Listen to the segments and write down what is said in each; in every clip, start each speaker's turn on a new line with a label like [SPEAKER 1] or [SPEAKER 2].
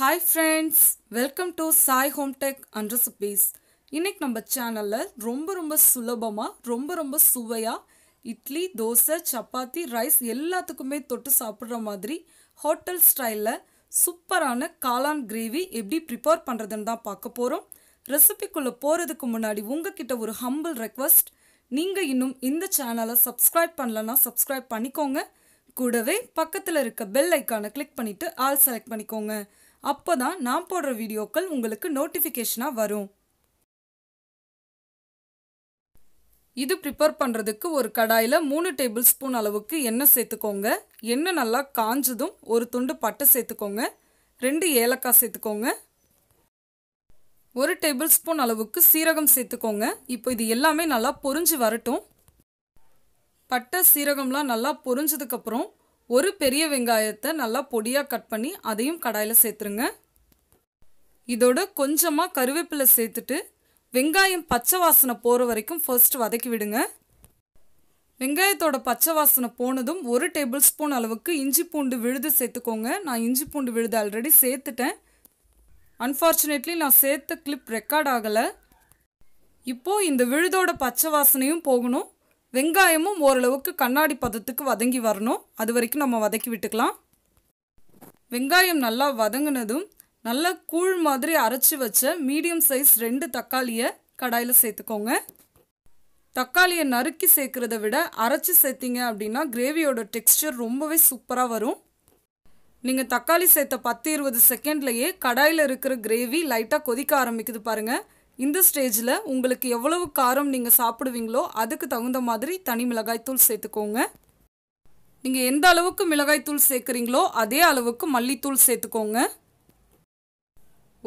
[SPEAKER 1] hi friends welcome to Sai home tech and recipes இன்னைக்கு நம்ம சேனலில் ரொம்ப ரொம்ப சுலபமாக ரொம்ப ரொம்ப சுவையாக இட்லி தோசை சப்பாத்தி ரைஸ் எல்லாத்துக்குமே தொட்டு சாப்பிட்ற மாதிரி ஹோட்டல் ஸ்டைலில் சூப்பரான காளான் கிரேவி எப்படி ப்ரிப்பேர் பண்ணுறதுன்னு தான் பார்க்க போகிறோம் ரெசிபிக்குள்ளே போகிறதுக்கு முன்னாடி உங்ககிட்ட ஒரு ஹம்பிள் ரெக்வஸ்ட் நீங்கள் இன்னும் இந்த சேனலை சப்ஸ்கிரைப் பண்ணலன்னா சப்ஸ்கிரைப் பண்ணிக்கோங்க கூடவே பக்கத்தில் இருக்க பெல் ஐக்கானை கிளிக் பண்ணிவிட்டு ஆல் செலக்ட் பண்ணிக்கோங்க அப்போ தான் நான் போடுற வீடியோக்கள் உங்களுக்கு நோட்டிஃபிகேஷனாக வரும் இது ப்ரிப்பேர் பண்ணுறதுக்கு ஒரு கடாயில் மூணு டேபிள் ஸ்பூன் அளவுக்கு எண்ணெய் சேர்த்துக்கோங்க எண்ணெய் நல்லா காஞ்சதும் ஒரு துண்டு பட்டை சேர்த்துக்கோங்க ரெண்டு ஏலக்காய் சேர்த்துக்கோங்க ஒரு டேபிள் ஸ்பூன் அளவுக்கு சீரகம் சேர்த்துக்கோங்க இப்போ இது எல்லாமே நல்லா பொறிஞ்சு வரட்டும் பட்டை சீரகம்லாம் நல்லா பொறிஞ்சதுக்கப்புறம் ஒரு பெரிய வெங்காயத்தை நல்லா பொடியாக கட் பண்ணி அதையும் கடாயில் சேர்த்துருங்க இதோட கொஞ்சமாக கருவேப்பிலை சேர்த்துட்டு வெங்காயம் பச்சை வாசனை போகிற வரைக்கும் ஃபர்ஸ்ட் வதக்கி விடுங்க வெங்காயத்தோட பச்சை வாசனை போனதும் ஒரு டேபிள் ஸ்பூன் அளவுக்கு இஞ்சி பூண்டு விழுது சேர்த்துக்கோங்க நான் இஞ்சி பூண்டு விழுது ஆல்ரெடி சேர்த்துட்டேன் அன்ஃபார்ச்சுனேட்லி நான் சேர்த்த கிளிப் ரெக்கார்ட் ஆகலை இப்போது இந்த விழுதோட பச்சை வாசனையும் போகணும் வெங்காயமும் ஓரளவுக்கு கண்ணாடி பதத்துக்கு வதங்கி வரணும் அது வரைக்கும் நம்ம வதக்கி விட்டுக்கலாம் வெங்காயம் நல்லா வதங்கினதும் நல்லா கூழ் மாதிரி அரைச்சி வச்ச மீடியம் சைஸ் ரெண்டு தக்காளியை கடாயில் சேர்த்துக்கோங்க தக்காளியை நறுக்கி சேர்க்குறத விட அரைச்சி சேர்த்திங்க அப்படின்னா கிரேவியோட டெக்ஸ்டர் ரொம்பவே சூப்பராக வரும் நீங்கள் தக்காளி சேர்த்த பத்து இருபது செகண்ட்லேயே கடாயில் இருக்கிற கிரேவி லைட்டாக கொதிக்க ஆரம்பிக்குது பாருங்கள் இந்த ஸ்டேஜில் உங்களுக்கு எவ்வளவு காரம் நீங்கள் சாப்பிடுவீங்களோ அதுக்கு தகுந்த மாதிரி தனி மிளகாய்த்தூள் சேர்த்துக்கோங்க நீங்கள் எந்த அளவுக்கு மிளகாய்த்தூள் சேர்க்குறீங்களோ அதே அளவுக்கு மல்லித்தூள் சேர்த்துக்கோங்க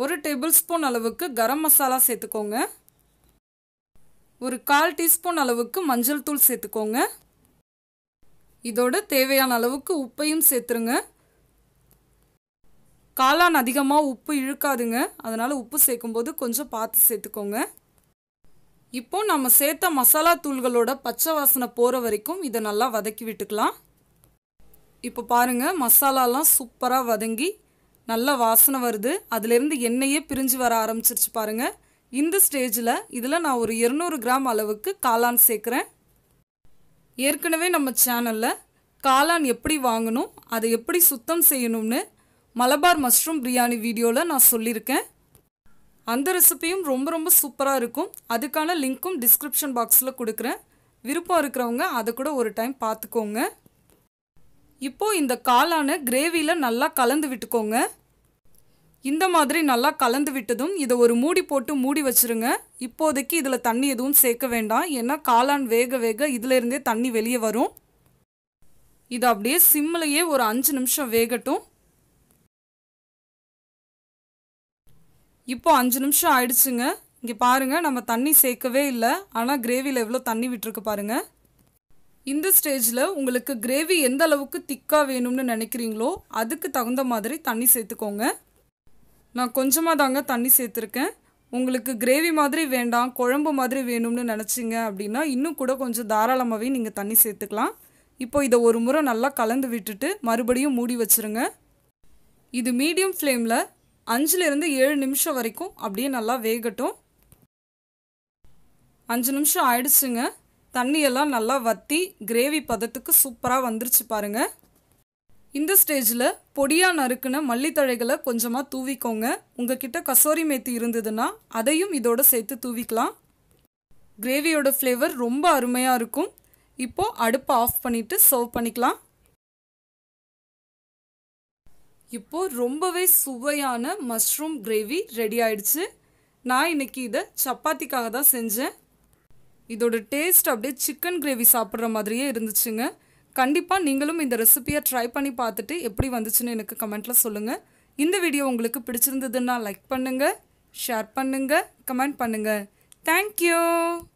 [SPEAKER 1] ஒரு டேபிள் ஸ்பூன் அளவுக்கு கரம் மசாலா சேர்த்துக்கோங்க ஒரு கால் டீஸ்பூன் அளவுக்கு மஞ்சள் தூள் சேர்த்துக்கோங்க இதோட தேவையான அளவுக்கு உப்பையும் சேர்த்துருங்க காளான் அதிகமாக உப்பு இழுக்காதுங்க அதனால் உப்பு சேர்க்கும்போது கொஞ்சம் பார்த்து சேர்த்துக்கோங்க இப்போ நம்ம சேர்த்த மசாலா தூள்களோட பச்சை வாசனை போகிற வரைக்கும் இதை நல்லா வதக்கி விட்டுக்கலாம் இப்போ பாருங்கள் மசாலாலாம் சூப்பராக வதங்கி நல்ல வாசனை வருது அதுலேருந்து எண்ணெயே பிரிஞ்சு வர ஆரம்பிச்சிருச்சு பாருங்கள் இந்த ஸ்டேஜில் இதில் நான் ஒரு இருநூறு கிராம் அளவுக்கு காளான் சேர்க்குறேன் ஏற்கனவே நம்ம சேனலில் காளான் எப்படி வாங்கணும் அதை எப்படி சுத்தம் செய்யணும்னு மலபார் மஷ்ரூம் பிரியாணி வீடியோவில் நான் சொல்லியிருக்கேன் அந்த ரெசிப்பியும் ரொம்ப ரொம்ப சூப்பராக இருக்கும் அதுக்கான லிங்க்கும் டிஸ்கிரிப்ஷன் பாக்ஸில் கொடுக்குறேன் விருப்பம் இருக்கிறவங்க அதை கூட ஒரு டைம் பார்த்துக்கோங்க இப்போது இந்த காளான கிரேவியில் நல்லா கலந்து விட்டுக்கோங்க இந்த மாதிரி நல்லா கலந்து விட்டதும் இதை ஒரு மூடி போட்டு மூடி வச்சுருங்க இப்போதைக்கு இதில் தண்ணி எதுவும் சேர்க்க வேண்டாம் ஏன்னா காளான் வேக வேக இதிலிருந்தே தண்ணி வெளியே வரும் இது அப்படியே சிம்மிலையே ஒரு அஞ்சு நிமிஷம் வேகட்டும் இப்போ அஞ்சு நிமிஷம் ஆயிடுச்சுங்க இங்கே பாருங்கள் நம்ம தண்ணி சேர்க்கவே இல்லை ஆனால் கிரேவியில் எவ்வளோ தண்ணி விட்டுருக்கு பாருங்கள் இந்த ஸ்டேஜில் உங்களுக்கு கிரேவி எந்த அளவுக்கு திக்காக வேணும்னு நினைக்கிறீங்களோ அதுக்கு தகுந்த மாதிரி தண்ணி சேர்த்துக்கோங்க நான் கொஞ்சமாக தாங்க தண்ணி சேர்த்துருக்கேன் உங்களுக்கு கிரேவி மாதிரி வேண்டாம் குழம்பு மாதிரி வேணும்னு நினச்சிங்க அப்படின்னா இன்னும் கூட கொஞ்சம் தாராளமாகவே நீங்கள் தண்ணி சேர்த்துக்கலாம் இப்போ இதை ஒரு முறை நல்லா கலந்து விட்டுட்டு மறுபடியும் மூடி வச்சுருங்க இது மீடியம் ஃப்ளேமில் அஞ்சுலேருந்து ஏழு நிமிஷம் வரைக்கும் அப்படியே நல்லா வேகட்டும் அஞ்சு நிமிஷம் ஆயிடுச்சுங்க தண்ணியெல்லாம் நல்லா வற்றி கிரேவி பதத்துக்கு சூப்பராக வந்துருச்சு பாருங்கள் இந்த ஸ்டேஜில் பொடியாக நறுக்குன மல்லித்தழைகளை கொஞ்சமாக தூவிக்கோங்க உங்ககிட்ட கசோரி மேத்தி இருந்ததுன்னா அதையும் இதோட சேர்த்து தூவிக்கலாம் கிரேவியோட ஃப்ளேவர் ரொம்ப அருமையாக இருக்கும் இப்போது அடுப்பை ஆஃப் பண்ணிவிட்டு சர்வ் பண்ணிக்கலாம் இப்போது ரொம்பவே சுவையான மஷ்ரூம் கிரேவி ரெடி ஆயிடுச்சு நான் இன்றைக்கி இதை சப்பாத்திக்காக தான் செஞ்சேன் இதோட டேஸ்ட் அப்படியே சிக்கன் கிரேவி சாப்பிட்ற மாதிரியே இருந்துச்சுங்க கண்டிப்பாக நீங்களும் இந்த ரெசிபியை ட்ரை பண்ணி பார்த்துட்டு எப்படி வந்துச்சுன்னு எனக்கு கமெண்ட்டில் சொல்லுங்கள் இந்த வீடியோ உங்களுக்கு பிடிச்சிருந்ததுன்னா லைக் பண்ணுங்கள் ஷேர் பண்ணுங்கள் கமெண்ட் பண்ணுங்கள் தேங்க்யூ